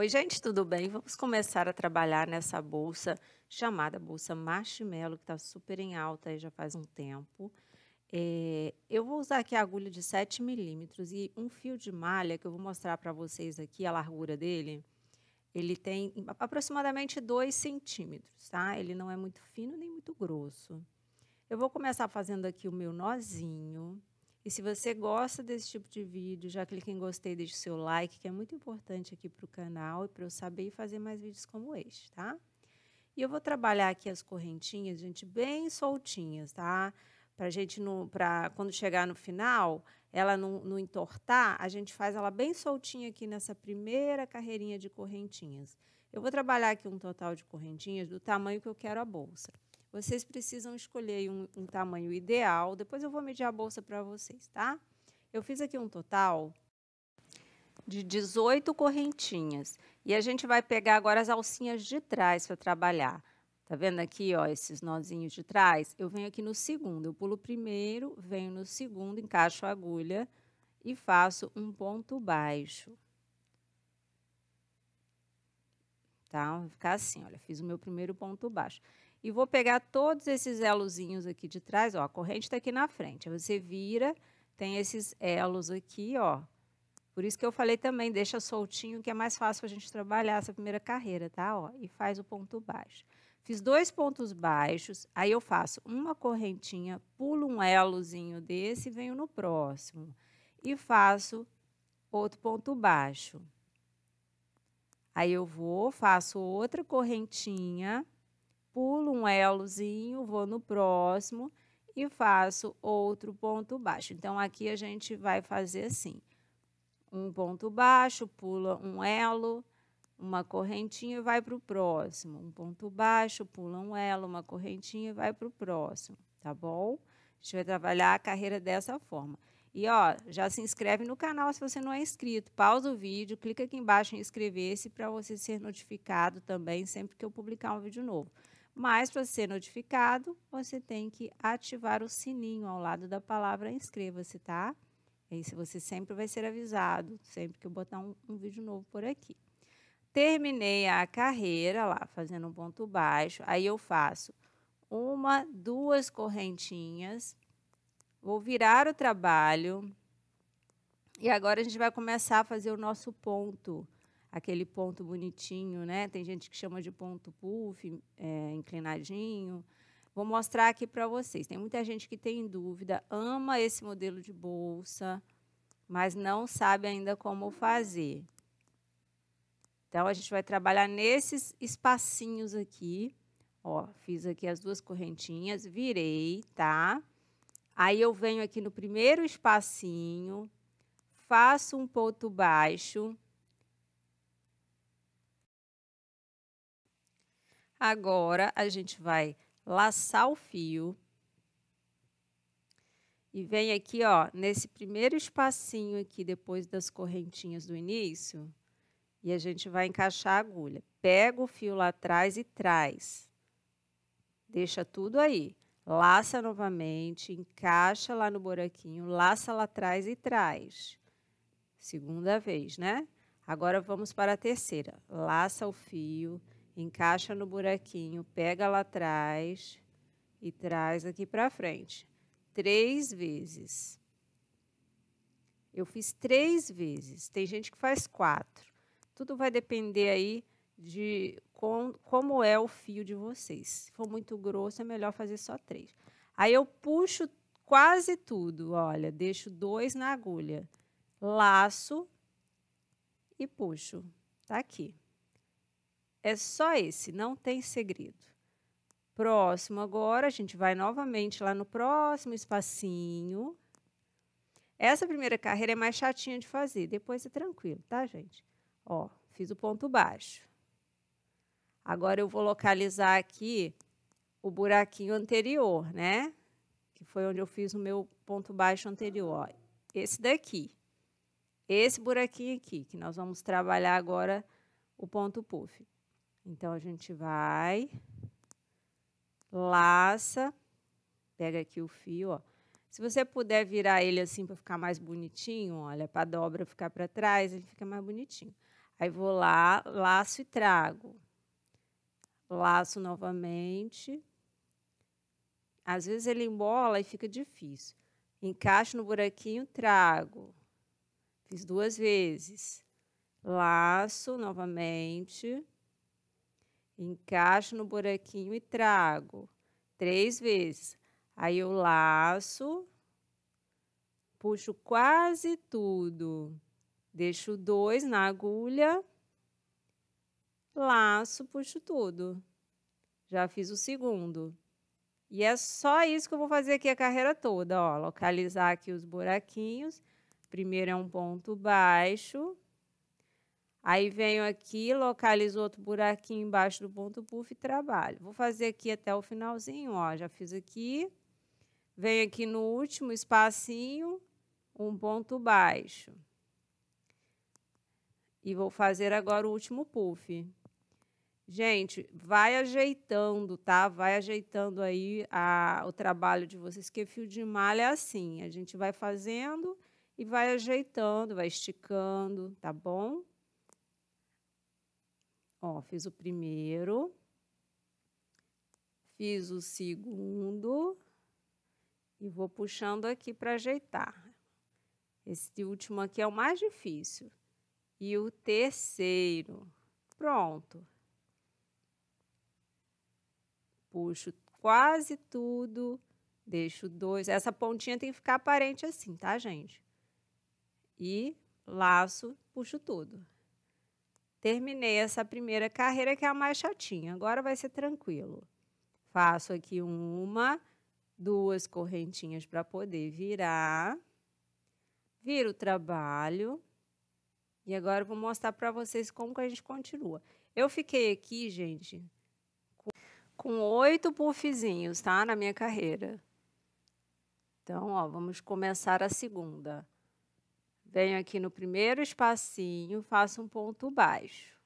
Oi, gente, tudo bem? Vamos começar a trabalhar nessa bolsa chamada Bolsa Marshmallow, que está super em alta aí já faz um tempo. É, eu vou usar aqui a agulha de 7 milímetros e um fio de malha que eu vou mostrar para vocês aqui a largura dele. Ele tem aproximadamente 2 centímetros, tá? Ele não é muito fino nem muito grosso. Eu vou começar fazendo aqui o meu nozinho. E se você gosta desse tipo de vídeo, já clique em gostei, deixe o seu like, que é muito importante aqui para o canal e para eu saber fazer mais vídeos como este, tá? E eu vou trabalhar aqui as correntinhas, gente, bem soltinhas, tá? Para gente, no, para quando chegar no final, ela não, não entortar, a gente faz ela bem soltinha aqui nessa primeira carreirinha de correntinhas. Eu vou trabalhar aqui um total de correntinhas do tamanho que eu quero a bolsa. Vocês precisam escolher um, um tamanho ideal. Depois eu vou medir a bolsa para vocês, tá? Eu fiz aqui um total de 18 correntinhas. E a gente vai pegar agora as alcinhas de trás para trabalhar. Tá vendo aqui, ó, esses nozinhos de trás? Eu venho aqui no segundo, eu pulo o primeiro, venho no segundo, encaixo a agulha e faço um ponto baixo. Tá? Vai ficar assim, olha, fiz o meu primeiro ponto baixo e vou pegar todos esses elozinhos aqui de trás, ó, a corrente está aqui na frente. Aí você vira, tem esses elos aqui, ó. Por isso que eu falei também, deixa soltinho, que é mais fácil a gente trabalhar essa primeira carreira, tá? Ó, e faz o ponto baixo. Fiz dois pontos baixos, aí eu faço uma correntinha, pulo um elozinho desse, venho no próximo. E faço outro ponto baixo. Aí eu vou, faço outra correntinha pulo um elozinho, vou no próximo e faço outro ponto baixo. Então, aqui a gente vai fazer assim. Um ponto baixo, pula um elo, uma correntinha e vai para o próximo. Um ponto baixo, pula um elo, uma correntinha e vai para o próximo, tá bom? A gente vai trabalhar a carreira dessa forma. E ó, já se inscreve no canal se você não é inscrito. Pausa o vídeo, clica aqui embaixo em inscrever-se para você ser notificado também sempre que eu publicar um vídeo novo. Mas para ser notificado, você tem que ativar o sininho ao lado da palavra inscreva-se, tá? isso, você sempre vai ser avisado, sempre que eu botar um, um vídeo novo por aqui. Terminei a carreira lá, fazendo um ponto baixo. Aí eu faço uma, duas correntinhas. Vou virar o trabalho. E agora a gente vai começar a fazer o nosso ponto aquele ponto bonitinho, né? Tem gente que chama de ponto puff, é, inclinadinho. Vou mostrar aqui para vocês. Tem muita gente que tem dúvida, ama esse modelo de bolsa, mas não sabe ainda como fazer. Então, a gente vai trabalhar nesses espacinhos aqui. Ó, fiz aqui as duas correntinhas, virei, tá? Aí, eu venho aqui no primeiro espacinho, faço um ponto baixo Agora, a gente vai laçar o fio. E vem aqui, ó, nesse primeiro espacinho aqui, depois das correntinhas do início, e a gente vai encaixar a agulha. Pega o fio lá atrás e traz. Deixa tudo aí. Laça novamente, encaixa lá no buraquinho, laça lá atrás e traz. Segunda vez, né? Agora vamos para a terceira. Laça o fio, Encaixa no buraquinho, pega lá atrás e traz aqui para frente. Três vezes. Eu fiz três vezes. Tem gente que faz quatro. Tudo vai depender aí de com, como é o fio de vocês. Se for muito grosso, é melhor fazer só três. Aí eu puxo quase tudo, olha, deixo dois na agulha, laço e puxo. Tá aqui. É só esse, não tem segredo. Próximo agora, a gente vai novamente lá no próximo espacinho. Essa primeira carreira é mais chatinha de fazer, depois é tranquilo, tá, gente? Ó, fiz o ponto baixo. Agora eu vou localizar aqui o buraquinho anterior, né? Que foi onde eu fiz o meu ponto baixo anterior. Ó, esse daqui. Esse buraquinho aqui, que nós vamos trabalhar agora o ponto puff. Então, a gente vai, laça, pega aqui o fio, ó. Se você puder virar ele assim para ficar mais bonitinho, olha, para a dobra ficar para trás, ele fica mais bonitinho. Aí vou lá, laço e trago. Laço novamente. Às vezes ele embola e fica difícil. Encaixo no buraquinho, trago. Fiz duas vezes. Laço novamente encaixo no buraquinho e trago três vezes. Aí eu laço, puxo quase tudo, deixo dois na agulha, laço, puxo tudo. Já fiz o segundo. E é só isso que eu vou fazer aqui a carreira toda, ó, localizar aqui os buraquinhos. Primeiro é um ponto baixo, Aí venho aqui, localizo outro buraquinho embaixo do ponto puff e trabalho. Vou fazer aqui até o finalzinho, ó, já fiz aqui. Venho aqui no último espacinho, um ponto baixo. E vou fazer agora o último puff. Gente, vai ajeitando, tá? Vai ajeitando aí a, o trabalho de vocês, porque fio de malha é assim. A gente vai fazendo e vai ajeitando, vai esticando, tá bom? Ó, fiz o primeiro, fiz o segundo e vou puxando aqui para ajeitar. Esse último aqui é o mais difícil. E o terceiro. Pronto. Puxo quase tudo, deixo dois. Essa pontinha tem que ficar aparente assim, tá, gente? E laço, puxo tudo. Terminei essa primeira carreira, que é a mais chatinha. Agora vai ser tranquilo. Faço aqui uma, duas correntinhas para poder virar. Viro o trabalho. E agora eu vou mostrar para vocês como que a gente continua. Eu fiquei aqui, gente, com oito puffzinhos, tá? Na minha carreira. Então, ó, vamos começar a segunda. Venho aqui no primeiro espacinho, faço um ponto baixo.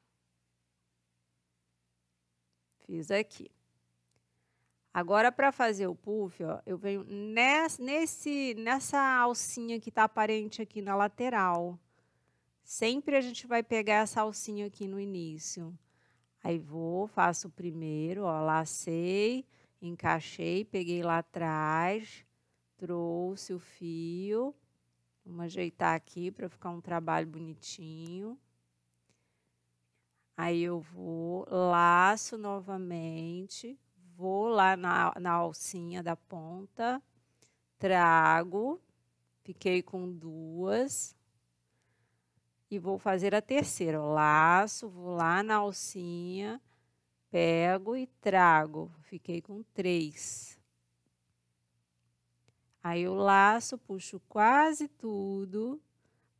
Fiz aqui. Agora, para fazer o puff, ó, eu venho nessa, nesse, nessa alcinha que está aparente aqui na lateral. Sempre a gente vai pegar essa alcinha aqui no início. Aí vou, faço o primeiro, ó, lacei, encaixei, peguei lá atrás, trouxe o fio, Vamos ajeitar aqui para ficar um trabalho bonitinho. Aí eu vou, laço novamente, vou lá na, na alcinha da ponta, trago, fiquei com duas, e vou fazer a terceira. Eu laço, vou lá na alcinha, pego e trago. Fiquei com três. Aí eu laço, puxo quase tudo,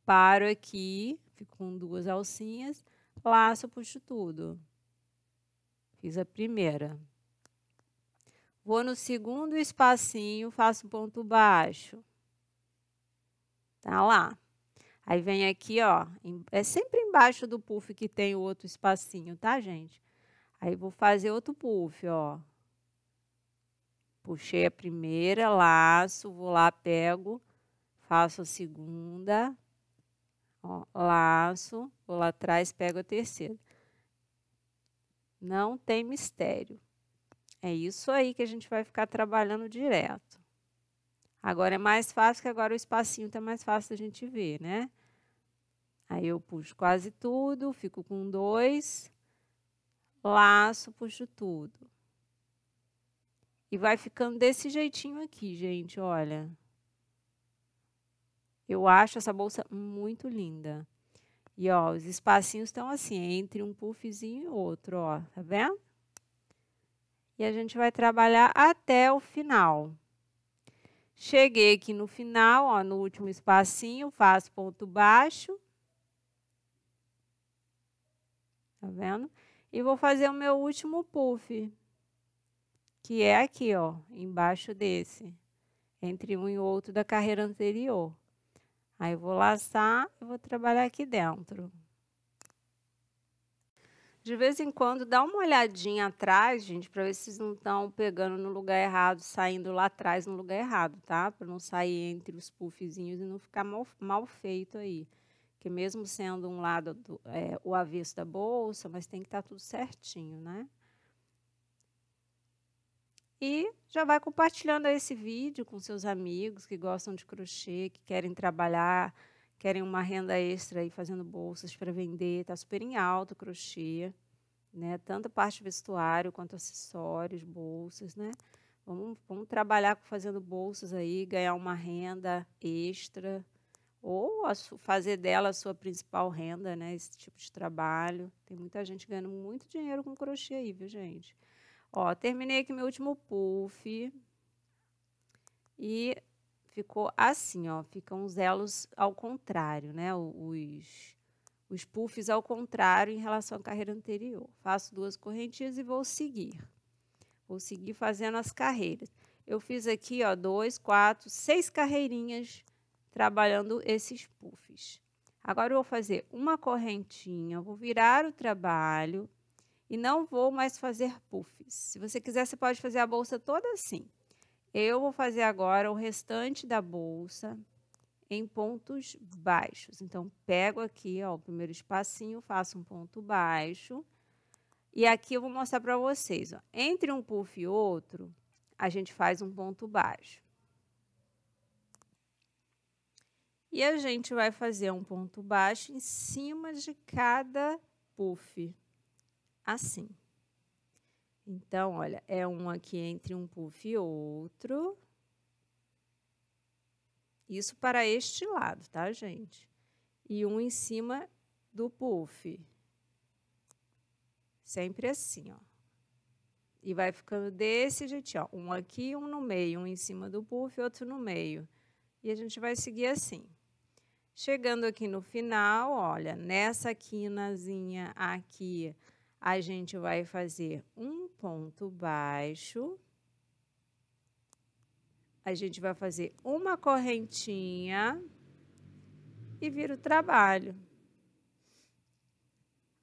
paro aqui, fico com duas alcinhas, laço, puxo tudo. Fiz a primeira. Vou no segundo espacinho, faço um ponto baixo. Tá lá. Aí vem aqui, ó, é sempre embaixo do puff que tem o outro espacinho, tá, gente? Aí vou fazer outro puff, ó. Puxei a primeira, laço, vou lá, pego, faço a segunda, ó, laço, vou lá atrás, pego a terceira. Não tem mistério. É isso aí que a gente vai ficar trabalhando direto. Agora é mais fácil, que agora o espacinho está mais fácil da gente ver, né? Aí eu puxo quase tudo, fico com dois, laço, puxo tudo. E vai ficando desse jeitinho aqui, gente, olha. Eu acho essa bolsa muito linda. E, ó, os espacinhos estão assim, entre um puffzinho e outro, ó, tá vendo? E a gente vai trabalhar até o final. Cheguei aqui no final, ó, no último espacinho, faço ponto baixo. Tá vendo? E vou fazer o meu último puff que é aqui, ó, embaixo desse, entre um e outro da carreira anterior. Aí eu vou laçar e vou trabalhar aqui dentro. De vez em quando, dá uma olhadinha atrás, gente, para ver se não estão pegando no lugar errado, saindo lá atrás no lugar errado, tá? Para não sair entre os puffzinhos e não ficar mal, mal feito aí. Que mesmo sendo um lado do, é, o avesso da bolsa, mas tem que estar tá tudo certinho, né? E já vai compartilhando esse vídeo com seus amigos que gostam de crochê, que querem trabalhar, querem uma renda extra aí fazendo bolsas para vender. Está super em alta o crochê, né? Tanto parte vestuário quanto acessórios, bolsas, né? Vamos, vamos trabalhar fazendo bolsas aí, ganhar uma renda extra ou fazer dela a sua principal renda, né? Esse tipo de trabalho. Tem muita gente ganhando muito dinheiro com crochê aí, viu, gente? Ó, terminei aqui meu último puff. E ficou assim, ó. Ficam os elos ao contrário, né? Os, os puffs ao contrário em relação à carreira anterior. Faço duas correntinhas e vou seguir. Vou seguir fazendo as carreiras. Eu fiz aqui, ó, dois, quatro, seis carreirinhas trabalhando esses puffs. Agora, eu vou fazer uma correntinha, vou virar o trabalho e não vou mais fazer puffs. Se você quiser, você pode fazer a bolsa toda assim. Eu vou fazer agora o restante da bolsa em pontos baixos. Então, pego aqui ó, o primeiro espacinho, faço um ponto baixo. E aqui eu vou mostrar para vocês. Ó. Entre um puff e outro, a gente faz um ponto baixo. E a gente vai fazer um ponto baixo em cima de cada puff assim. Então, olha, é um aqui entre um puff e outro. Isso para este lado, tá, gente? E um em cima do puff. Sempre assim, ó. E vai ficando desse jeitinho, ó. Um aqui, um no meio, um em cima do puff, outro no meio. E a gente vai seguir assim. Chegando aqui no final, olha, nessa quinazinha aqui, a gente vai fazer um ponto baixo, a gente vai fazer uma correntinha e vira o trabalho.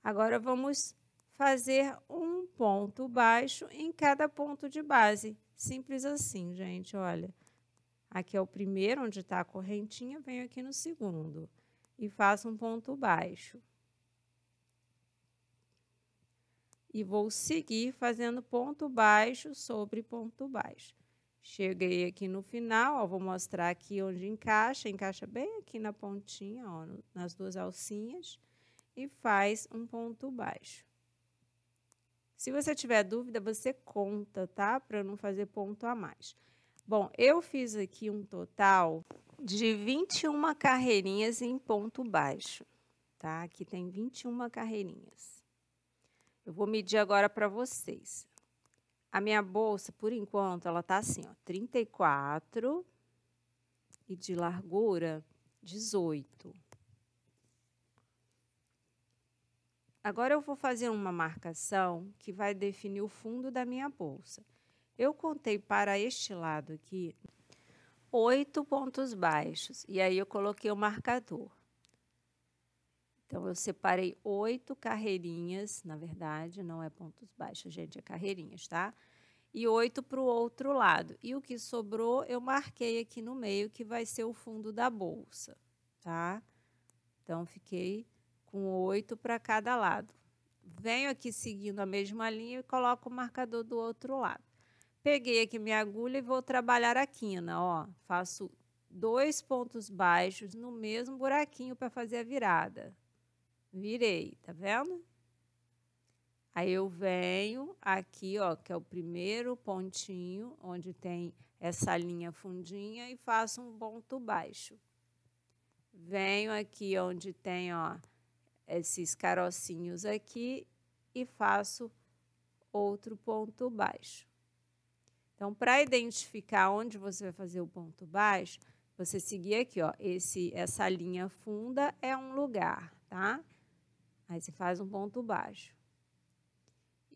Agora, vamos fazer um ponto baixo em cada ponto de base. Simples assim, gente, olha. Aqui é o primeiro, onde está a correntinha, venho aqui no segundo e faço um ponto baixo. e vou seguir fazendo ponto baixo sobre ponto baixo. Cheguei aqui no final, ó, vou mostrar aqui onde encaixa, encaixa bem aqui na pontinha, ó, nas duas alcinhas, e faz um ponto baixo. Se você tiver dúvida, você conta, tá? Para não fazer ponto a mais. Bom, eu fiz aqui um total de 21 carreirinhas em ponto baixo, tá? Aqui tem 21 carreirinhas. Eu vou medir agora para vocês. A minha bolsa, por enquanto, ela tá assim, ó, 34 e de largura 18. Agora eu vou fazer uma marcação que vai definir o fundo da minha bolsa. Eu contei para este lado aqui oito pontos baixos e aí eu coloquei o marcador. Então, eu separei oito carreirinhas, na verdade, não é pontos baixos, gente, é carreirinhas, tá? E oito para o outro lado. E o que sobrou, eu marquei aqui no meio, que vai ser o fundo da bolsa, tá? Então, fiquei com oito para cada lado. Venho aqui seguindo a mesma linha e coloco o marcador do outro lado. Peguei aqui minha agulha e vou trabalhar a quina, ó. Faço dois pontos baixos no mesmo buraquinho para fazer a virada. Virei, tá vendo? Aí eu venho aqui, ó, que é o primeiro pontinho, onde tem essa linha fundinha, e faço um ponto baixo. Venho aqui onde tem, ó, esses carocinhos aqui, e faço outro ponto baixo. Então, para identificar onde você vai fazer o ponto baixo, você seguir aqui, ó, esse, essa linha funda é um lugar, tá? Tá? Aí você faz um ponto baixo.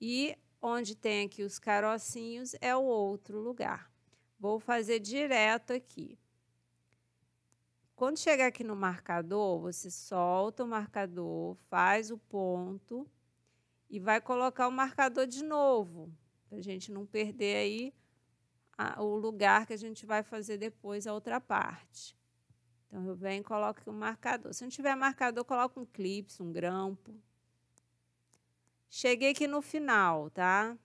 E onde tem aqui os carocinhos é o outro lugar. Vou fazer direto aqui. Quando chegar aqui no marcador, você solta o marcador, faz o ponto e vai colocar o marcador de novo, para a gente não perder aí a, o lugar que a gente vai fazer depois a outra parte. Então, eu venho e coloco um marcador. Se não tiver marcador, coloco um clipe, um grampo. Cheguei aqui no final, tá?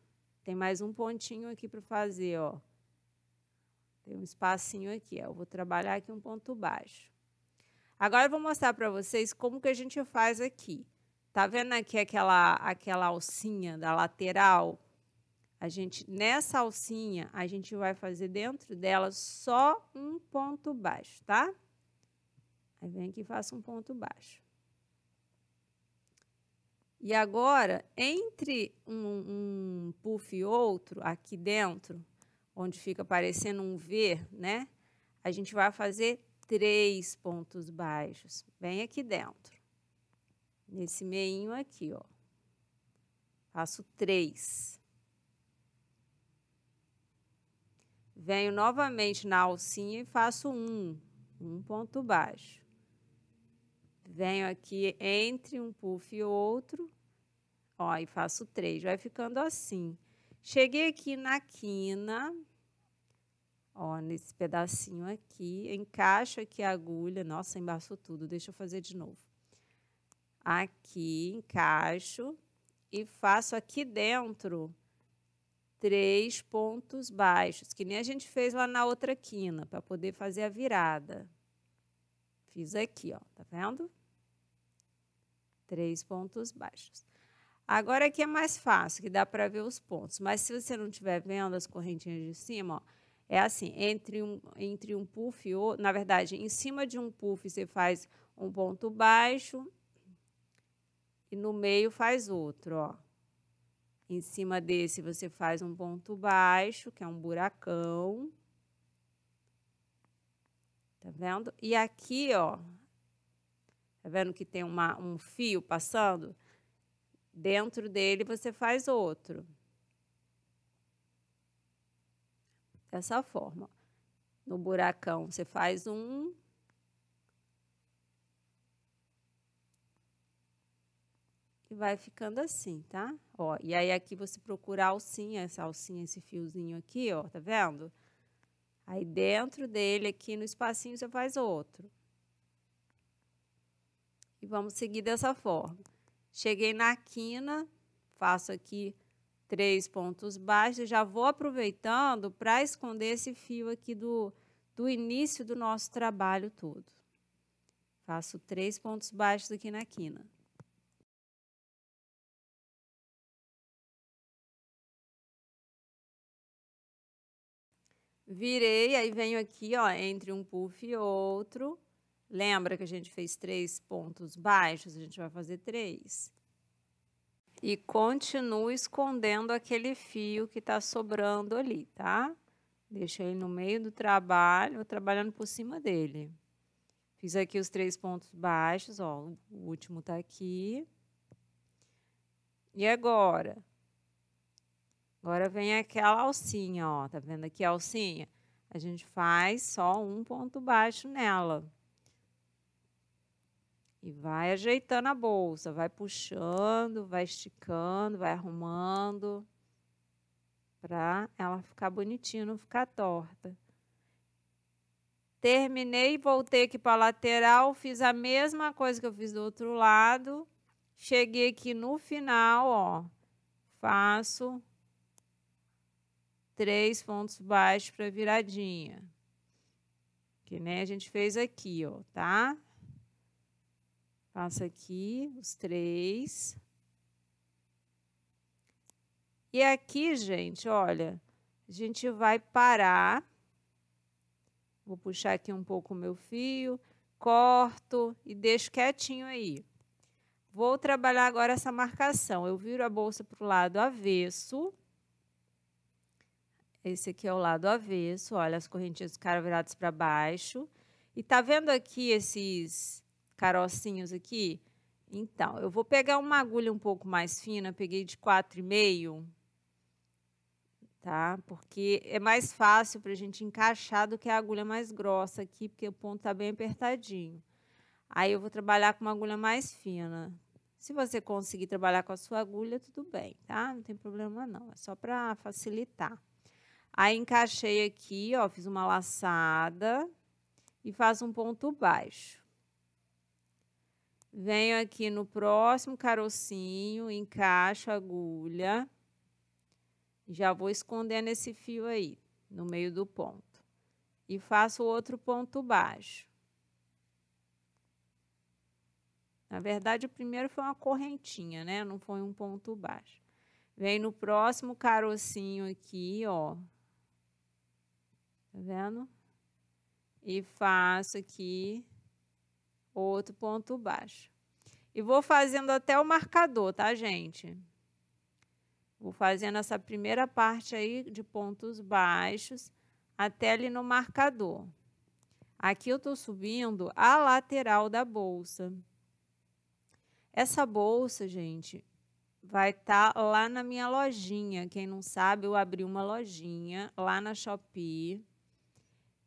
Tem mais um pontinho aqui para fazer, ó. Tem um espacinho aqui, ó. Eu vou trabalhar aqui um ponto baixo. Agora eu vou mostrar para vocês como que a gente faz aqui. Tá vendo aqui aquela, aquela alcinha da lateral? A gente, nessa alcinha, a gente vai fazer dentro dela só um ponto baixo, tá? Tá? Aí vem aqui e faço um ponto baixo. E agora, entre um, um puff e outro, aqui dentro, onde fica parecendo um V, né? A gente vai fazer três pontos baixos, bem aqui dentro. Nesse meinho aqui, ó. Faço três. Venho novamente na alcinha e faço um, um ponto baixo venho aqui entre um puff e outro, ó, e faço três, vai ficando assim. Cheguei aqui na quina, ó, nesse pedacinho aqui, encaixo aqui a agulha, nossa, embaçou tudo, deixa eu fazer de novo. Aqui, encaixo e faço aqui dentro três pontos baixos, que nem a gente fez lá na outra quina, para poder fazer a virada fiz aqui, ó, tá vendo? Três pontos baixos. Agora aqui é mais fácil, que dá para ver os pontos. Mas se você não estiver vendo as correntinhas de cima, ó, é assim, entre um, entre um puff e outro, na verdade, em cima de um puff você faz um ponto baixo e no meio faz outro, ó. Em cima desse você faz um ponto baixo, que é um buracão. Tá vendo? E aqui, ó, tá vendo que tem uma, um fio passando? Dentro dele você faz outro. Dessa forma. No buracão você faz um, e vai ficando assim, tá? Ó, e aí aqui você procura a alcinha, essa alcinha, esse fiozinho aqui, ó, tá vendo? Aí dentro dele, aqui no espacinho, você faz outro. E vamos seguir dessa forma. Cheguei na quina, faço aqui três pontos baixos, já vou aproveitando para esconder esse fio aqui do, do início do nosso trabalho todo. Faço três pontos baixos aqui na quina. Virei, aí venho aqui, ó, entre um puff e outro. Lembra que a gente fez três pontos baixos? A gente vai fazer três. E continuo escondendo aquele fio que tá sobrando ali, tá? Deixa ele no meio do trabalho, trabalhando por cima dele. Fiz aqui os três pontos baixos, ó, o último tá aqui. E agora, Agora vem aquela alcinha, ó, tá vendo aqui a alcinha? A gente faz só um ponto baixo nela. E vai ajeitando a bolsa, vai puxando, vai esticando, vai arrumando para ela ficar bonitinha, não ficar torta. Terminei, voltei aqui para lateral, fiz a mesma coisa que eu fiz do outro lado. Cheguei aqui no final, ó, faço três pontos baixos para viradinha. Que nem a gente fez aqui, ó, tá? Faço aqui os três. E aqui, gente, olha, a gente vai parar. Vou puxar aqui um pouco o meu fio, corto e deixo quietinho aí. Vou trabalhar agora essa marcação. Eu viro a bolsa para o lado avesso esse aqui é o lado avesso, olha as correntinhas do cara viradas para baixo. E tá vendo aqui esses carocinhos aqui? Então, eu vou pegar uma agulha um pouco mais fina, peguei de 4,5, tá? Porque é mais fácil para a gente encaixar do que a agulha mais grossa aqui, porque o ponto tá bem apertadinho. Aí eu vou trabalhar com uma agulha mais fina. Se você conseguir trabalhar com a sua agulha, tudo bem, tá? Não tem problema não, é só para facilitar. Aí encaixei aqui, ó, fiz uma laçada e faço um ponto baixo. Venho aqui no próximo carocinho, encaixo a agulha. Já vou escondendo esse fio aí, no meio do ponto. E faço outro ponto baixo. Na verdade, o primeiro foi uma correntinha, né? Não foi um ponto baixo. Venho no próximo carocinho aqui, ó. Tá vendo? E faço aqui outro ponto baixo. E vou fazendo até o marcador, tá, gente? Vou fazendo essa primeira parte aí de pontos baixos até ali no marcador. Aqui eu tô subindo a lateral da bolsa. Essa bolsa, gente, vai estar tá lá na minha lojinha. Quem não sabe, eu abri uma lojinha lá na Shopee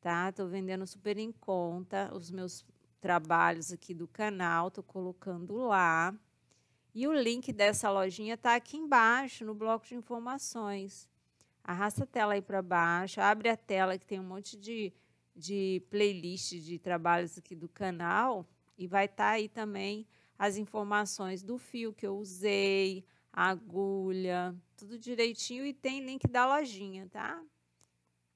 tá? Estou vendendo super em conta os meus trabalhos aqui do canal, estou colocando lá. E o link dessa lojinha está aqui embaixo, no bloco de informações. Arrasta a tela aí para baixo, abre a tela que tem um monte de, de playlist de trabalhos aqui do canal e vai estar tá aí também as informações do fio que eu usei, agulha, tudo direitinho e tem link da lojinha, tá?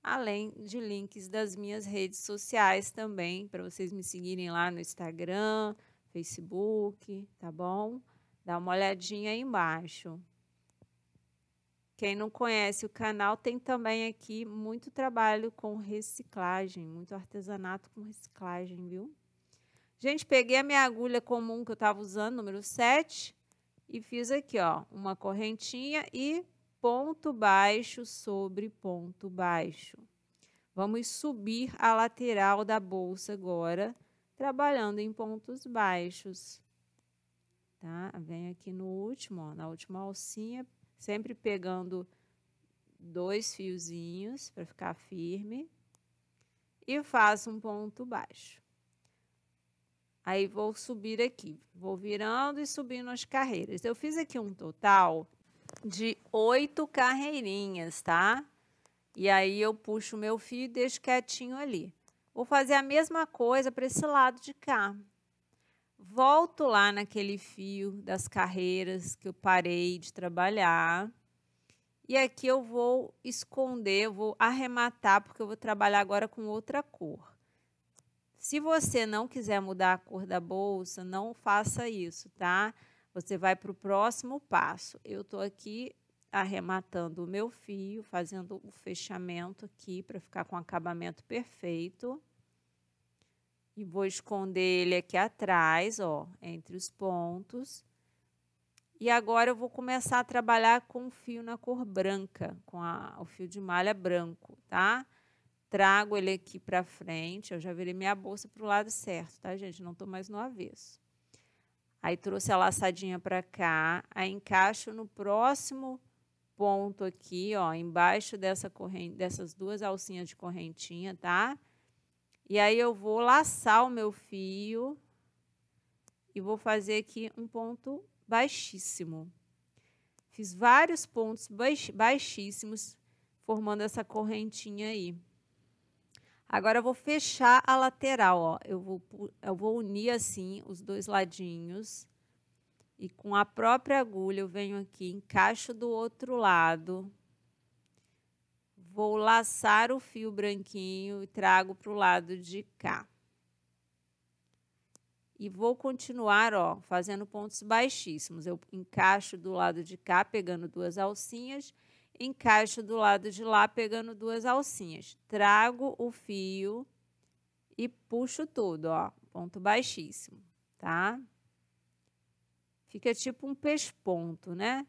além de links das minhas redes sociais também, para vocês me seguirem lá no Instagram, Facebook, tá bom? Dá uma olhadinha aí embaixo. Quem não conhece o canal, tem também aqui muito trabalho com reciclagem, muito artesanato com reciclagem, viu? Gente, peguei a minha agulha comum que eu estava usando, número 7, e fiz aqui, ó, uma correntinha e ponto baixo sobre ponto baixo. Vamos subir a lateral da bolsa agora, trabalhando em pontos baixos. Tá? Vem aqui no último, ó, na última alcinha, sempre pegando dois fiozinhos para ficar firme e faço um ponto baixo. Aí vou subir aqui, vou virando e subindo as carreiras. Eu fiz aqui um total de oito carreirinhas, tá? E aí eu puxo o meu fio e deixo quietinho ali. Vou fazer a mesma coisa para esse lado de cá. Volto lá naquele fio das carreiras que eu parei de trabalhar. E aqui eu vou esconder, vou arrematar, porque eu vou trabalhar agora com outra cor. Se você não quiser mudar a cor da bolsa, não faça isso, tá? Tá? Você vai para o próximo passo. Eu estou aqui arrematando o meu fio, fazendo o fechamento aqui para ficar com o acabamento perfeito. E vou esconder ele aqui atrás, ó, entre os pontos. E agora eu vou começar a trabalhar com o fio na cor branca, com a, o fio de malha branco, tá? Trago ele aqui para frente, eu já virei minha bolsa para o lado certo, tá, gente? Não estou mais no avesso. Aí trouxe a laçadinha para cá, aí encaixo no próximo ponto aqui, ó, embaixo dessa corrente, dessas duas alcinhas de correntinha, tá? E aí eu vou laçar o meu fio e vou fazer aqui um ponto baixíssimo. Fiz vários pontos baixíssimos formando essa correntinha aí. Agora eu vou fechar a lateral, ó. Eu vou, eu vou unir assim os dois ladinhos. E com a própria agulha eu venho aqui, encaixo do outro lado. Vou laçar o fio branquinho e trago para o lado de cá. E vou continuar, ó, fazendo pontos baixíssimos. Eu encaixo do lado de cá, pegando duas alcinhas encaixo do lado de lá pegando duas alcinhas. Trago o fio e puxo tudo, ó, ponto baixíssimo, tá? Fica tipo um pesponto, né?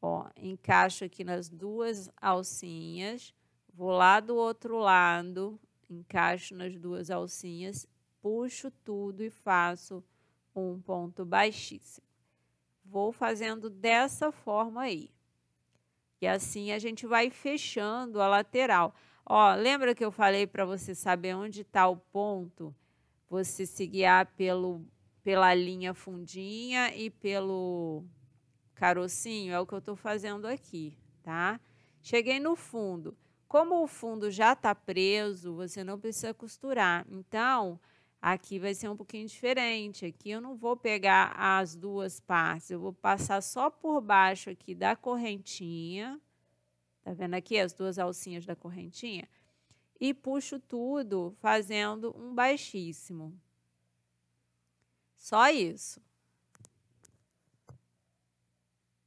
Ó, encaixo aqui nas duas alcinhas, vou lá do outro lado, encaixo nas duas alcinhas, puxo tudo e faço um ponto baixíssimo. Vou fazendo dessa forma aí. E assim a gente vai fechando a lateral. Ó, lembra que eu falei para você saber onde está o ponto? Você se guiar pelo, pela linha fundinha e pelo carocinho, é o que eu estou fazendo aqui, tá? Cheguei no fundo. Como o fundo já está preso, você não precisa costurar. Então, Aqui vai ser um pouquinho diferente. Aqui eu não vou pegar as duas partes, eu vou passar só por baixo aqui da correntinha. Tá vendo aqui as duas alcinhas da correntinha? E puxo tudo fazendo um baixíssimo. Só isso.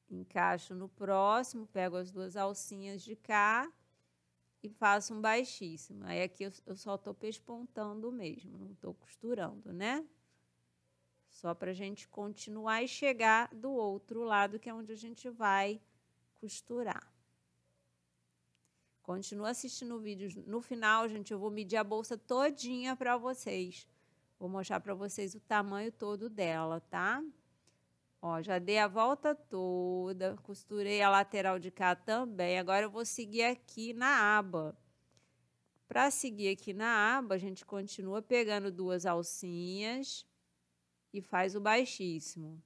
Encaixo no próximo, pego as duas alcinhas de cá e faço um baixíssimo. Aí aqui eu, eu só estou pespontando mesmo, não estou costurando, né? Só para a gente continuar e chegar do outro lado, que é onde a gente vai costurar. Continua assistindo o vídeo. No final, gente, eu vou medir a bolsa todinha para vocês. Vou mostrar para vocês o tamanho todo dela, tá? Tá? Ó, já dei a volta toda, costurei a lateral de cá também. Agora eu vou seguir aqui na aba. Para seguir aqui na aba, a gente continua pegando duas alcinhas e faz o baixíssimo.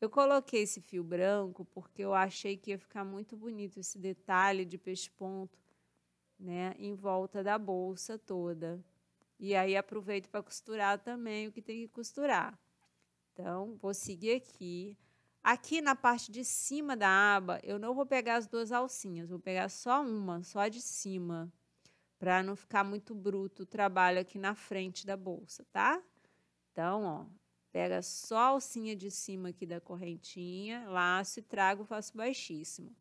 Eu coloquei esse fio branco porque eu achei que ia ficar muito bonito esse detalhe de pesponto, né, em volta da bolsa toda. E aí aproveito para costurar também o que tem que costurar. Então, vou seguir aqui. Aqui na parte de cima da aba, eu não vou pegar as duas alcinhas, vou pegar só uma, só a de cima, para não ficar muito bruto o trabalho aqui na frente da bolsa, tá? Então, ó, pega só a alcinha de cima aqui da correntinha, laço e trago, faço baixíssimo.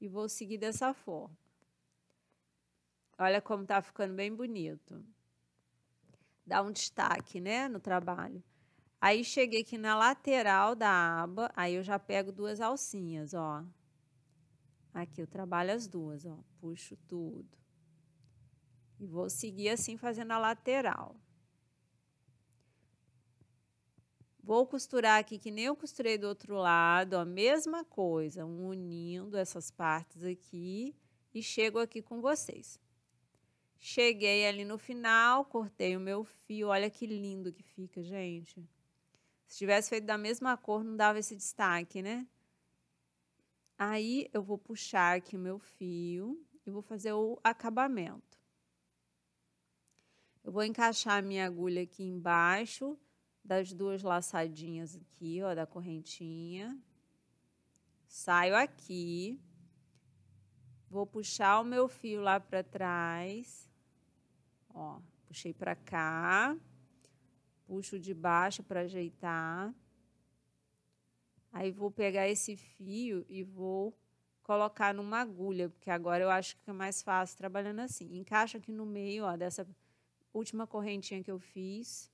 E vou seguir dessa forma. Olha como tá ficando bem bonito. Dá um destaque, né, no trabalho. Aí cheguei aqui na lateral da aba, aí eu já pego duas alcinhas, ó. Aqui eu trabalho as duas, ó. Puxo tudo. E vou seguir assim fazendo a lateral. Vou costurar aqui que nem eu costurei do outro lado, ó, mesma coisa, unindo essas partes aqui e chego aqui com vocês. Cheguei ali no final, cortei o meu fio, olha que lindo que fica, gente. Se tivesse feito da mesma cor, não dava esse destaque, né? Aí, eu vou puxar aqui o meu fio e vou fazer o acabamento. Eu vou encaixar a minha agulha aqui embaixo das duas laçadinhas aqui, ó, da correntinha. Saio aqui. Vou puxar o meu fio lá para trás. Ó, puxei para cá. Puxo de baixo para ajeitar. Aí vou pegar esse fio e vou colocar numa agulha, porque agora eu acho que é mais fácil trabalhando assim. Encaixa aqui no meio, ó, dessa última correntinha que eu fiz.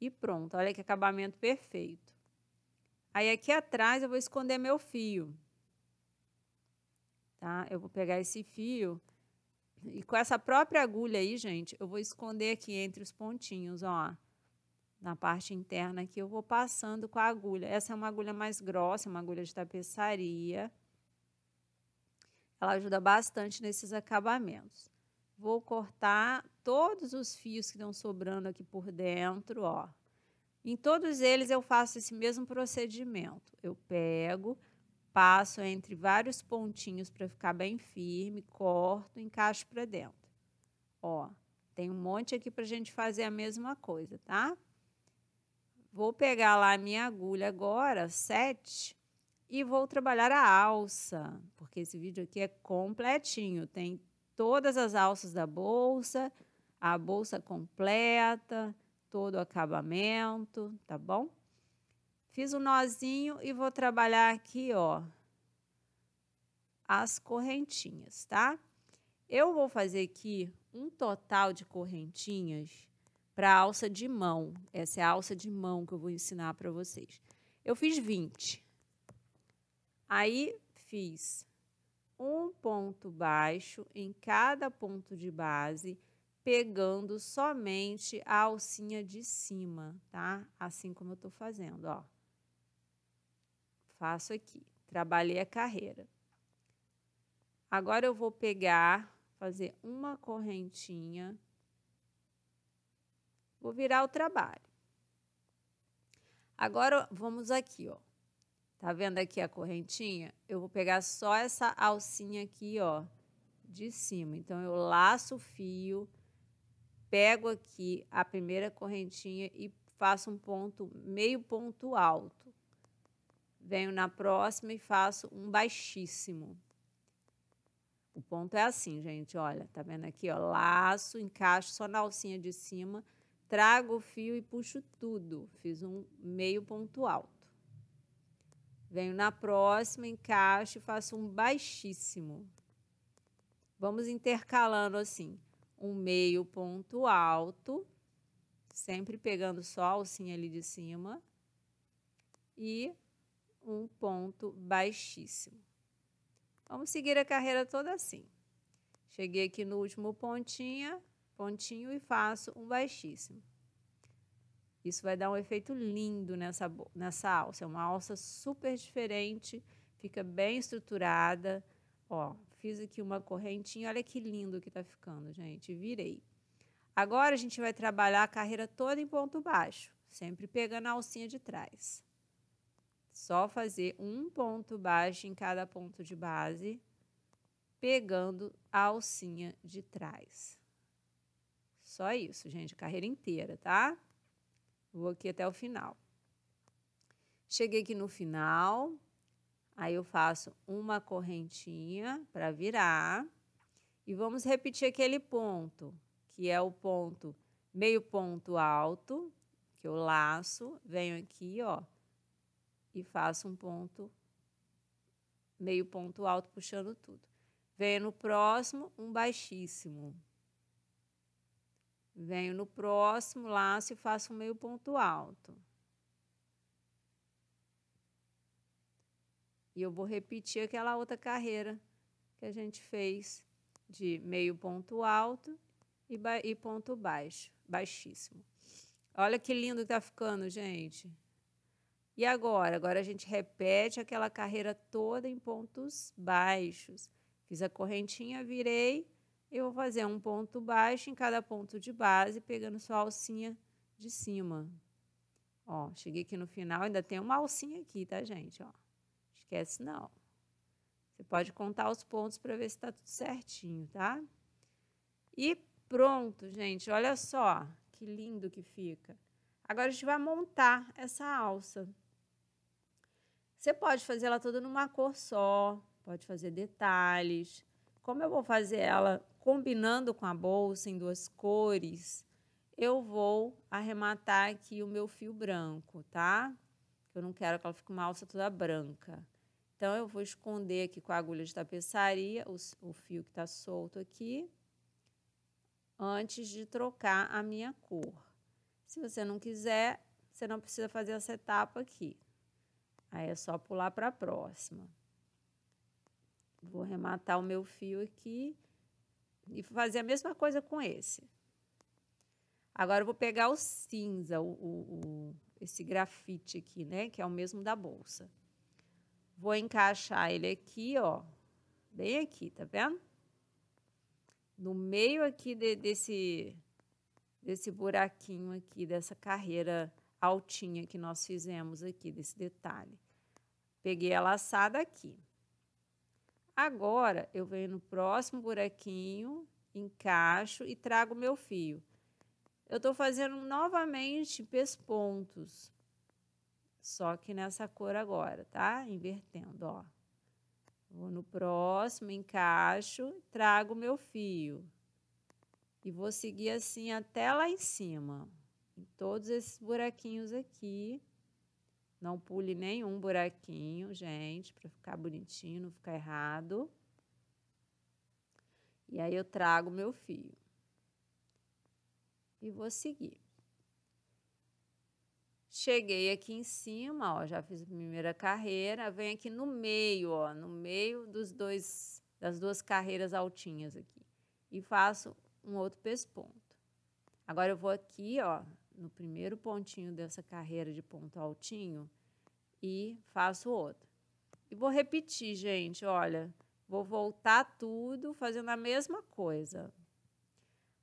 E pronto, olha que acabamento perfeito. Aí aqui atrás eu vou esconder meu fio. Tá? Eu vou pegar esse fio e com essa própria agulha aí, gente, eu vou esconder aqui entre os pontinhos, ó na parte interna aqui, eu vou passando com a agulha. Essa é uma agulha mais grossa, uma agulha de tapeçaria. Ela ajuda bastante nesses acabamentos. Vou cortar todos os fios que estão sobrando aqui por dentro, ó. Em todos eles eu faço esse mesmo procedimento. Eu pego, passo entre vários pontinhos para ficar bem firme, corto, encaixo para dentro. Ó, tem um monte aqui para a gente fazer a mesma coisa, tá? Vou pegar lá a minha agulha agora, 7, e vou trabalhar a alça, porque esse vídeo aqui é completinho, tem todas as alças da bolsa, a bolsa completa, todo o acabamento, tá bom? Fiz o um nozinho e vou trabalhar aqui, ó, as correntinhas, tá? Eu vou fazer aqui um total de correntinhas para alça de mão. Essa é a alça de mão que eu vou ensinar para vocês. Eu fiz 20. Aí fiz um ponto baixo em cada ponto de base, pegando somente a alcinha de cima, tá? Assim como eu tô fazendo, ó. Faço aqui. Trabalhei a carreira. Agora eu vou pegar, fazer uma correntinha Vou virar o trabalho. Agora vamos aqui, ó. Tá vendo aqui a correntinha? Eu vou pegar só essa alcinha aqui, ó, de cima. Então eu laço o fio, pego aqui a primeira correntinha e faço um ponto, meio ponto alto. Venho na próxima e faço um baixíssimo. O ponto é assim, gente, olha, tá vendo aqui, ó, laço, encaixo só na alcinha de cima Trago o fio e puxo tudo. Fiz um meio ponto alto. Venho na próxima, encaixo e faço um baixíssimo. Vamos intercalando assim. Um meio ponto alto, sempre pegando só a alcinha ali de cima. E um ponto baixíssimo. Vamos seguir a carreira toda assim. Cheguei aqui no último pontinho pontinho e faço um baixíssimo. Isso vai dar um efeito lindo nessa, nessa alça. É uma alça super diferente, fica bem estruturada. Ó, fiz aqui uma correntinha, olha que lindo que tá ficando, gente. Virei. Agora a gente vai trabalhar a carreira toda em ponto baixo, sempre pegando a alcinha de trás. Só fazer um ponto baixo em cada ponto de base, pegando a alcinha de trás. Só isso, gente, carreira inteira, tá? Vou aqui até o final. Cheguei aqui no final, aí eu faço uma correntinha para virar e vamos repetir aquele ponto, que é o ponto meio ponto alto, que eu laço, venho aqui, ó, e faço um ponto meio ponto alto puxando tudo. Venho no próximo, um baixíssimo. Venho no próximo laço e faço um meio ponto alto. E eu vou repetir aquela outra carreira que a gente fez de meio ponto alto e, ba e ponto baixo, baixíssimo. Olha que lindo que tá ficando, gente. E agora? Agora a gente repete aquela carreira toda em pontos baixos. Fiz a correntinha, virei eu vou fazer um ponto baixo em cada ponto de base, pegando só a alcinha de cima. Ó, cheguei aqui no final, ainda tem uma alcinha aqui, tá, gente? Ó, esquece não. Você pode contar os pontos para ver se está tudo certinho, tá? E pronto, gente, olha só que lindo que fica. Agora a gente vai montar essa alça. Você pode fazer ela toda numa cor só, pode fazer detalhes. Como eu vou fazer ela combinando com a bolsa em duas cores, eu vou arrematar aqui o meu fio branco, tá? Eu não quero que ela fique uma alça toda branca. Então, eu vou esconder aqui com a agulha de tapeçaria o, o fio que está solto aqui, antes de trocar a minha cor. Se você não quiser, você não precisa fazer essa etapa aqui. Aí é só pular para a próxima. Vou arrematar o meu fio aqui e fazer a mesma coisa com esse. Agora eu vou pegar o cinza, o, o, o, esse grafite aqui, né? Que é o mesmo da bolsa. Vou encaixar ele aqui, ó. Bem aqui, tá vendo? No meio aqui de, desse, desse buraquinho aqui, dessa carreira altinha que nós fizemos aqui, desse detalhe. Peguei a laçada aqui. Agora eu venho no próximo buraquinho, encaixo e trago meu fio. Eu estou fazendo novamente pespontos, só que nessa cor agora, tá? Invertendo, ó. Vou no próximo, encaixo, trago meu fio. E vou seguir assim até lá em cima, em todos esses buraquinhos aqui. Não pule nenhum buraquinho, gente, para ficar bonitinho, não ficar errado. E aí eu trago meu fio. E vou seguir. Cheguei aqui em cima, ó, já fiz a primeira carreira, vem aqui no meio, ó, no meio dos dois das duas carreiras altinhas aqui. E faço um outro pesponto. Agora eu vou aqui, ó, no primeiro pontinho dessa carreira de ponto altinho e faço outro. E vou repetir, gente, olha, vou voltar tudo fazendo a mesma coisa.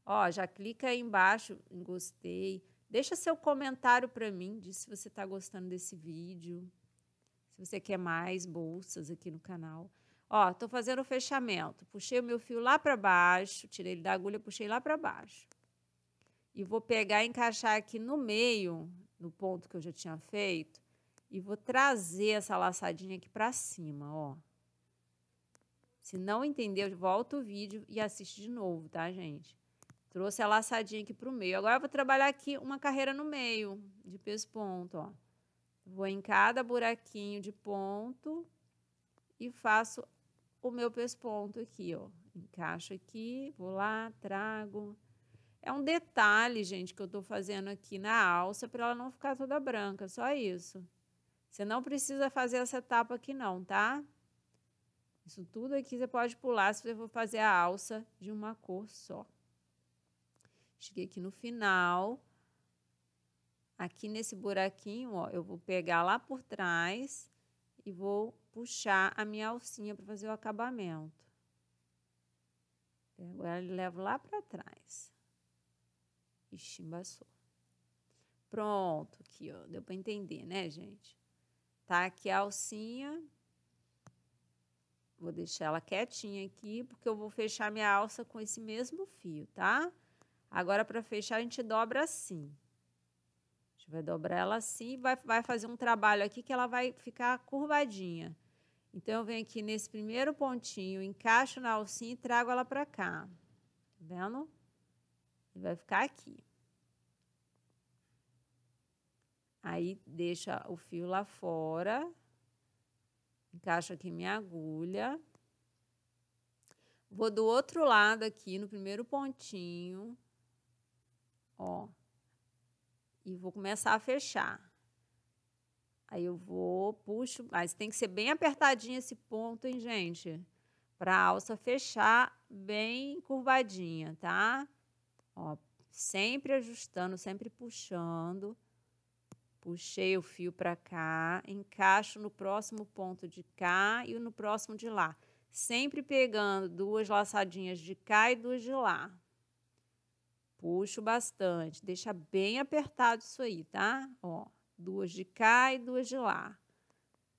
Ó, já clica aí embaixo em gostei. Deixa seu comentário para mim, diz se você está gostando desse vídeo, se você quer mais bolsas aqui no canal. Ó, estou fazendo o fechamento. Puxei o meu fio lá para baixo, tirei ele da agulha, puxei lá para baixo e vou pegar e encaixar aqui no meio, no ponto que eu já tinha feito, e vou trazer essa laçadinha aqui para cima, ó. Se não entendeu, volta o vídeo e assiste de novo, tá, gente? Trouxe a laçadinha aqui pro meio. Agora eu vou trabalhar aqui uma carreira no meio de peso ponto, ó. Vou em cada buraquinho de ponto e faço o meu pesponto ponto aqui, ó. Encaixo aqui, vou lá, trago é um detalhe, gente, que eu estou fazendo aqui na alça para ela não ficar toda branca, só isso. Você não precisa fazer essa etapa aqui não, tá? Isso tudo aqui você pode pular se você for fazer a alça de uma cor só. Cheguei aqui no final. Aqui nesse buraquinho, ó, eu vou pegar lá por trás e vou puxar a minha alcinha para fazer o acabamento. Agora levo lá para trás. Ixi, embaçou. Pronto, aqui, ó. Deu para entender, né, gente? Tá aqui a alcinha. Vou deixar ela quietinha aqui, porque eu vou fechar minha alça com esse mesmo fio, tá? Agora, para fechar, a gente dobra assim. A gente vai dobrar ela assim e vai, vai fazer um trabalho aqui que ela vai ficar curvadinha. Então, eu venho aqui nesse primeiro pontinho, encaixo na alcinha e trago ela para cá. Tá vendo? e vai ficar aqui. Aí deixa o fio lá fora, encaixo aqui minha agulha. Vou do outro lado aqui no primeiro pontinho, ó, e vou começar a fechar. Aí eu vou, puxo, mas tem que ser bem apertadinho esse ponto, hein, gente? Pra alça fechar bem curvadinha, tá? Ó, sempre ajustando, sempre puxando. Puxei o fio para cá, encaixo no próximo ponto de cá e no próximo de lá. Sempre pegando duas laçadinhas de cá e duas de lá. Puxo bastante, deixa bem apertado isso aí, tá? Ó, duas de cá e duas de lá.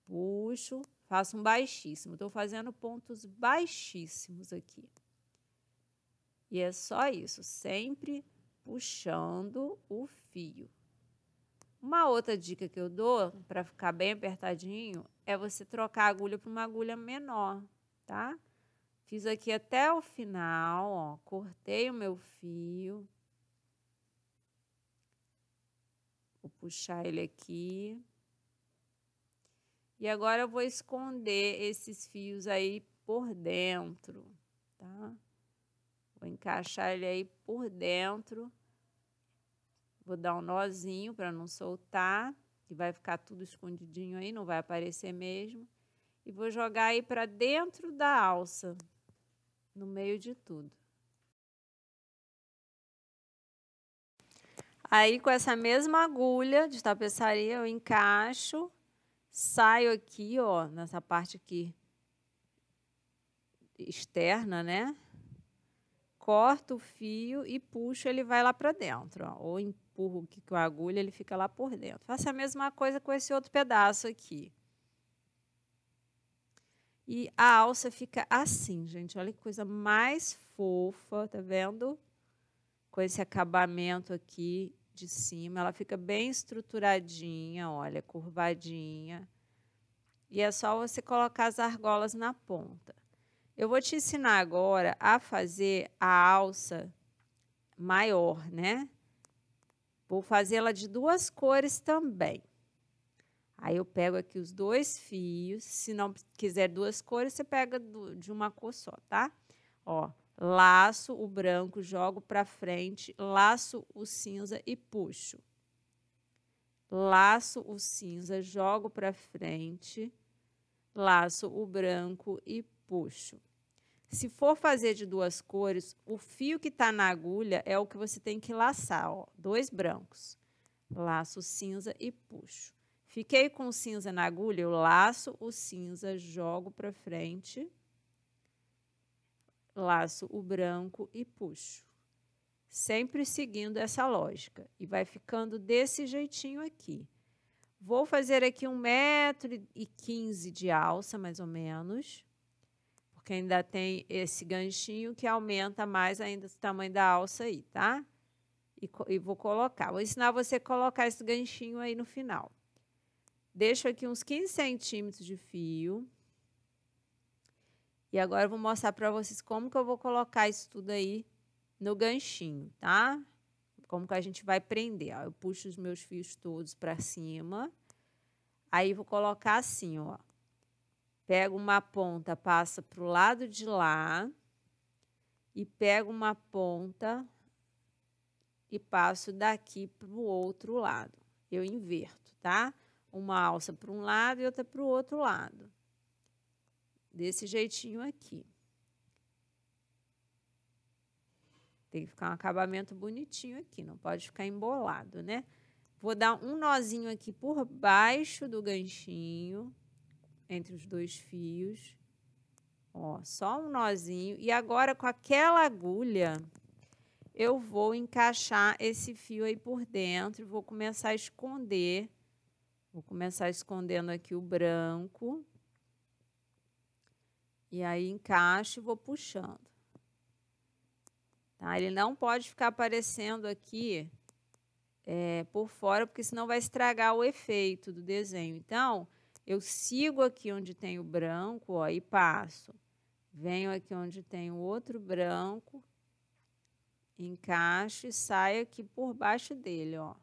Puxo, faço um baixíssimo. Estou fazendo pontos baixíssimos aqui. E é só isso, sempre puxando o fio. Uma outra dica que eu dou para ficar bem apertadinho é você trocar a agulha para uma agulha menor, tá? Fiz aqui até o final, ó, cortei o meu fio. Vou puxar ele aqui. E agora eu vou esconder esses fios aí por dentro, tá? Vou encaixar ele aí por dentro. Vou dar um nozinho para não soltar, que vai ficar tudo escondidinho aí, não vai aparecer mesmo. E vou jogar aí para dentro da alça, no meio de tudo. Aí, com essa mesma agulha de tapeçaria, eu encaixo, saio aqui, ó, nessa parte aqui externa, né? corto o fio e puxo, ele vai lá para dentro. Ó, ou empurro aqui com a agulha, ele fica lá por dentro. Faço a mesma coisa com esse outro pedaço aqui. E a alça fica assim, gente. Olha que coisa mais fofa, tá vendo? Com esse acabamento aqui de cima. Ela fica bem estruturadinha, olha, curvadinha. E é só você colocar as argolas na ponta. Eu vou te ensinar agora a fazer a alça maior, né? Vou fazê-la de duas cores também. Aí eu pego aqui os dois fios, se não quiser duas cores, você pega de uma cor só, tá? Ó, laço o branco, jogo para frente, laço o cinza e puxo. Laço o cinza, jogo para frente, laço o branco e puxo. Se for fazer de duas cores, o fio que está na agulha é o que você tem que laçar, ó, dois brancos. Laço cinza e puxo. Fiquei com o cinza na agulha, eu laço o cinza, jogo para frente, laço o branco e puxo. Sempre seguindo essa lógica. E vai ficando desse jeitinho aqui. Vou fazer aqui um metro e quinze de alça, mais ou menos porque ainda tem esse ganchinho que aumenta mais ainda o tamanho da alça aí, tá? E, e vou colocar. Vou ensinar você a colocar esse ganchinho aí no final. Deixo aqui uns 15 centímetros de fio. E agora eu vou mostrar para vocês como que eu vou colocar isso tudo aí no ganchinho, tá? Como que a gente vai prender. Ó. Eu puxo os meus fios todos para cima. Aí vou colocar assim, ó pego uma ponta, passa para o lado de lá e pego uma ponta e passo daqui para o outro lado. Eu inverto, tá? Uma alça para um lado e outra para o outro lado. Desse jeitinho aqui. Tem que ficar um acabamento bonitinho aqui, não pode ficar embolado, né? Vou dar um nozinho aqui por baixo do ganchinho entre os dois fios. Ó, só um nozinho. E agora, com aquela agulha, eu vou encaixar esse fio aí por dentro. Vou começar a esconder. Vou começar escondendo aqui o branco. E aí, encaixo e vou puxando. Tá? Ele não pode ficar aparecendo aqui é, por fora, porque senão vai estragar o efeito do desenho. Então, eu sigo aqui onde tem o branco ó, e passo. Venho aqui onde tem o outro branco, encaixo e saio aqui por baixo dele, ó.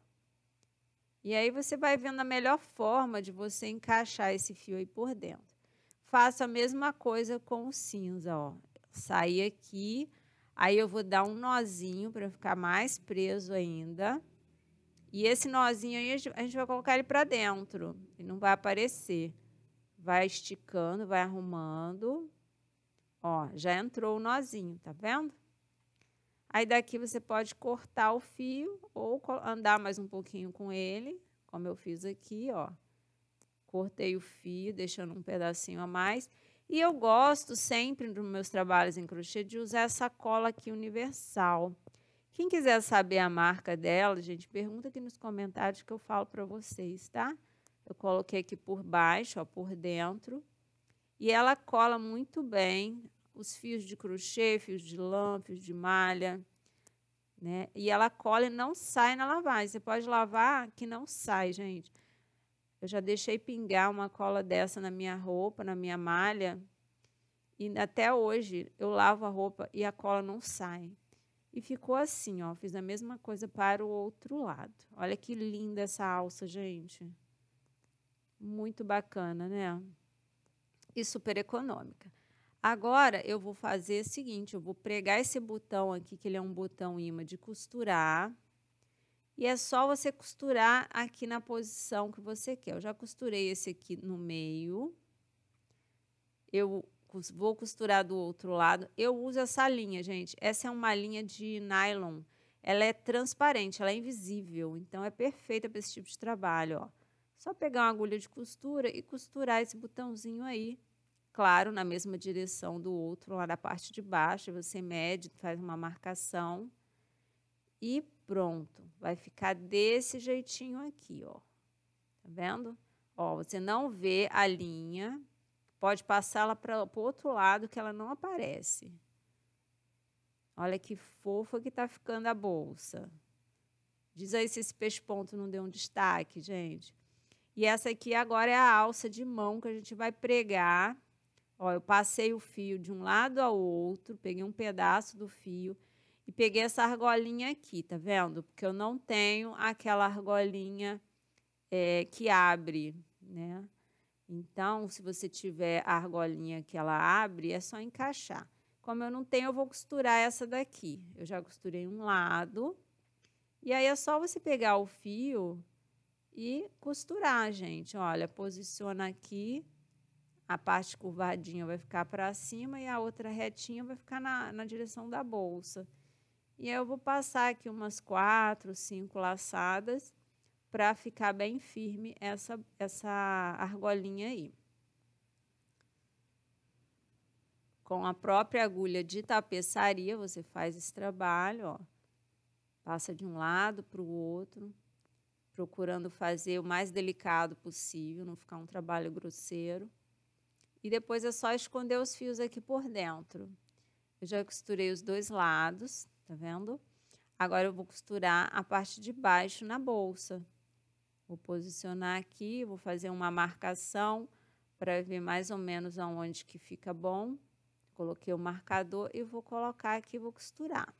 E aí você vai vendo a melhor forma de você encaixar esse fio aí por dentro. Faço a mesma coisa com o cinza, ó. Saí aqui, aí eu vou dar um nozinho para ficar mais preso ainda. E esse nozinho aí, a gente vai colocar ele para dentro. Ele não vai aparecer. Vai esticando, vai arrumando. Ó, já entrou o nozinho, tá vendo? Aí daqui você pode cortar o fio ou andar mais um pouquinho com ele, como eu fiz aqui, ó. Cortei o fio, deixando um pedacinho a mais. E eu gosto sempre nos meus trabalhos em crochê de usar essa cola aqui universal. Quem quiser saber a marca dela, gente, pergunta aqui nos comentários que eu falo para vocês, tá? Eu coloquei aqui por baixo, ó, por dentro. E ela cola muito bem os fios de crochê, fios de lã, fios de malha, né? E ela cola e não sai na lavagem. Você pode lavar que não sai, gente. Eu já deixei pingar uma cola dessa na minha roupa, na minha malha. E até hoje eu lavo a roupa e a cola não sai. E ficou assim, ó. Fiz a mesma coisa para o outro lado. Olha que linda essa alça, gente. Muito bacana, né? E super econômica. Agora, eu vou fazer o seguinte, eu vou pregar esse botão aqui, que ele é um botão imã de costurar. E é só você costurar aqui na posição que você quer. Eu já costurei esse aqui no meio. Eu vou costurar do outro lado. Eu uso essa linha, gente. Essa é uma linha de nylon. Ela é transparente, ela é invisível, então é perfeita para esse tipo de trabalho, ó. Só pegar uma agulha de costura e costurar esse botãozinho aí, claro, na mesma direção do outro, lá da parte de baixo, você mede, faz uma marcação e pronto. Vai ficar desse jeitinho aqui, ó. Tá vendo? Ó, você não vê a linha, pode passá-la para o outro lado que ela não aparece. Olha que fofa que está ficando a bolsa. Diz aí se esse peixe-ponto não deu um destaque, gente. E essa aqui agora é a alça de mão que a gente vai pregar. Ó, eu passei o fio de um lado ao outro, peguei um pedaço do fio e peguei essa argolinha aqui, tá vendo? Porque eu não tenho aquela argolinha é, que abre, né? Então, se você tiver a argolinha que ela abre, é só encaixar. Como eu não tenho, eu vou costurar essa daqui. Eu já costurei um lado. E aí é só você pegar o fio e costurar, gente. Olha, posiciona aqui. A parte curvadinha vai ficar para cima e a outra retinha vai ficar na, na direção da bolsa. E aí eu vou passar aqui umas quatro, cinco laçadas para ficar bem firme essa, essa argolinha aí. Com a própria agulha de tapeçaria, você faz esse trabalho, ó. Passa de um lado para o outro, procurando fazer o mais delicado possível, não ficar um trabalho grosseiro. E depois é só esconder os fios aqui por dentro. Eu já costurei os dois lados, tá vendo? Agora eu vou costurar a parte de baixo na bolsa. Vou posicionar aqui, vou fazer uma marcação para ver mais ou menos aonde que fica bom. Coloquei o marcador e vou colocar aqui, vou costurar.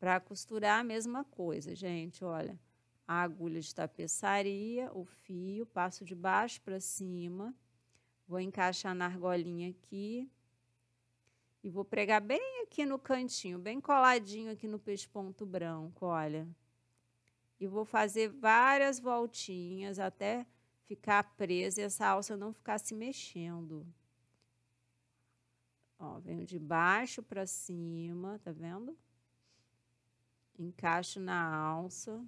Para costurar, a mesma coisa, gente, olha. A agulha de tapeçaria, o fio, passo de baixo para cima. Vou encaixar na argolinha aqui. E vou pregar bem aqui no cantinho, bem coladinho aqui no pesponto branco, olha. Olha e vou fazer várias voltinhas até ficar presa e essa alça não ficar se mexendo. Ó, venho de baixo para cima, tá vendo? Encaixo na alça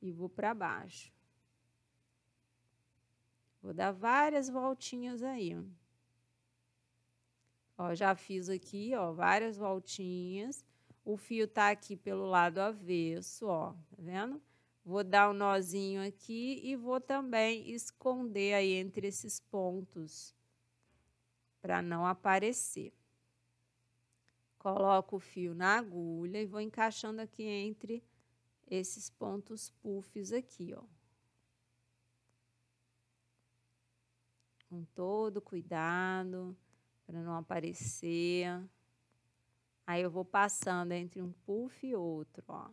e vou para baixo. Vou dar várias voltinhas aí. Ó, já fiz aqui, ó, várias voltinhas. O fio tá aqui pelo lado avesso, ó, tá vendo? Vou dar um nozinho aqui e vou também esconder aí entre esses pontos para não aparecer. Coloco o fio na agulha e vou encaixando aqui entre esses pontos puffs aqui, ó. Com todo cuidado para não aparecer. Aí eu vou passando entre um puff e outro, ó.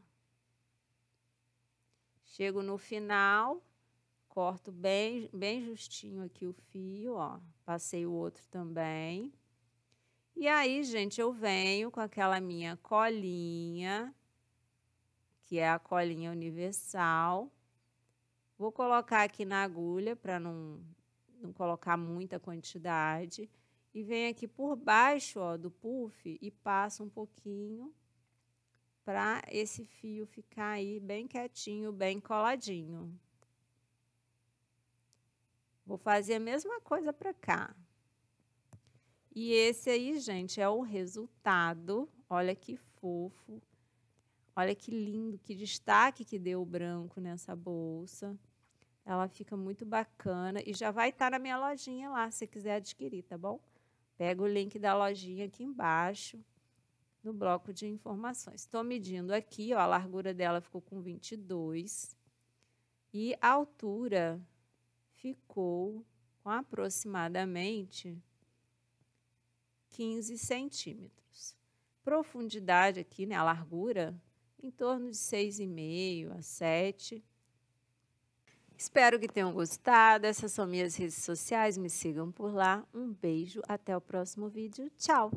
Chego no final, corto bem, bem justinho aqui o fio, ó. Passei o outro também. E aí, gente, eu venho com aquela minha colinha, que é a colinha universal. Vou colocar aqui na agulha para não, não colocar muita quantidade e vem aqui por baixo ó, do puff e passa um pouquinho para esse fio ficar aí bem quietinho, bem coladinho. Vou fazer a mesma coisa para cá. E esse aí, gente, é o resultado. Olha que fofo. Olha que lindo, que destaque que deu o branco nessa bolsa. Ela fica muito bacana e já vai estar tá na minha lojinha lá, se quiser adquirir, tá bom? Pega o link da lojinha aqui embaixo, no bloco de informações. Estou medindo aqui, ó, a largura dela ficou com 22 e a altura ficou com aproximadamente 15 centímetros. Profundidade aqui, né, a largura, em torno de 6,5 a 7 Espero que tenham gostado. Essas são minhas redes sociais. Me sigam por lá. Um beijo. Até o próximo vídeo. Tchau!